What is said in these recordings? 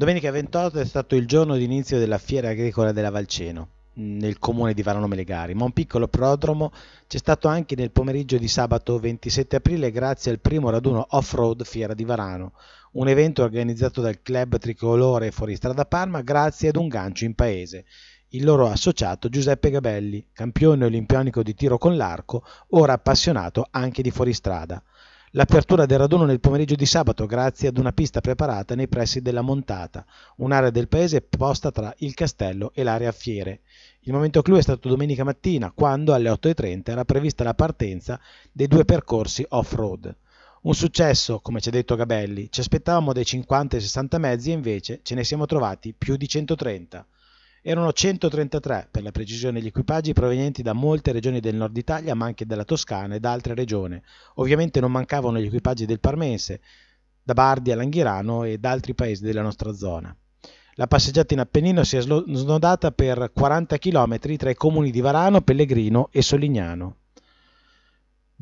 Domenica 28 è stato il giorno d'inizio della fiera agricola della Valceno, mm, nel comune di Varano Melegari, ma un piccolo prodromo c'è stato anche nel pomeriggio di sabato 27 aprile grazie al primo raduno off-road Fiera di Varano, un evento organizzato dal club tricolore Fuoristrada Parma grazie ad un gancio in paese, il loro associato Giuseppe Gabelli, campione olimpionico di tiro con l'arco, ora appassionato anche di fuoristrada. L'apertura del raduno nel pomeriggio di sabato grazie ad una pista preparata nei pressi della Montata, un'area del paese posta tra il castello e l'area fiere. Il momento clou è stato domenica mattina, quando alle 8.30 era prevista la partenza dei due percorsi off-road. Un successo, come ci ha detto Gabelli, ci aspettavamo dai 50 ai 60 mezzi e invece ce ne siamo trovati più di 130. Erano 133 per la precisione gli equipaggi provenienti da molte regioni del nord Italia, ma anche dalla Toscana e da altre regioni. Ovviamente non mancavano gli equipaggi del Parmense, da Bardi a Langhirano e da altri paesi della nostra zona. La passeggiata in Appennino si è snodata per 40 km tra i comuni di Varano, Pellegrino e Solignano.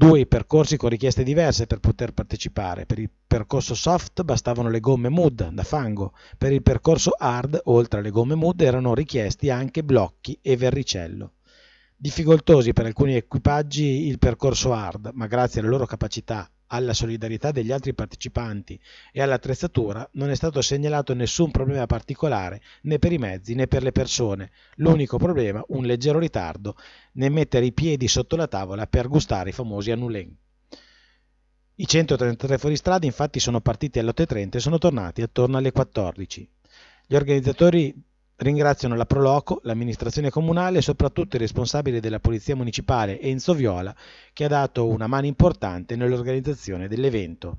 Due, i percorsi con richieste diverse per poter partecipare. Per il percorso soft bastavano le gomme MUD da fango, per il percorso hard, oltre alle gomme MUD, erano richiesti anche blocchi e verricello. Difficoltosi per alcuni equipaggi il percorso hard, ma grazie alle loro capacità alla solidarietà degli altri partecipanti e all'attrezzatura non è stato segnalato nessun problema particolare né per i mezzi né per le persone, l'unico problema un leggero ritardo nel mettere i piedi sotto la tavola per gustare i famosi annulen. I 133 fuoristrada infatti sono partiti alle 8.30 e sono tornati attorno alle 14. Gli organizzatori Ringraziano la Proloco, l'amministrazione comunale e soprattutto il responsabile della Polizia Municipale Enzo Viola che ha dato una mano importante nell'organizzazione dell'evento.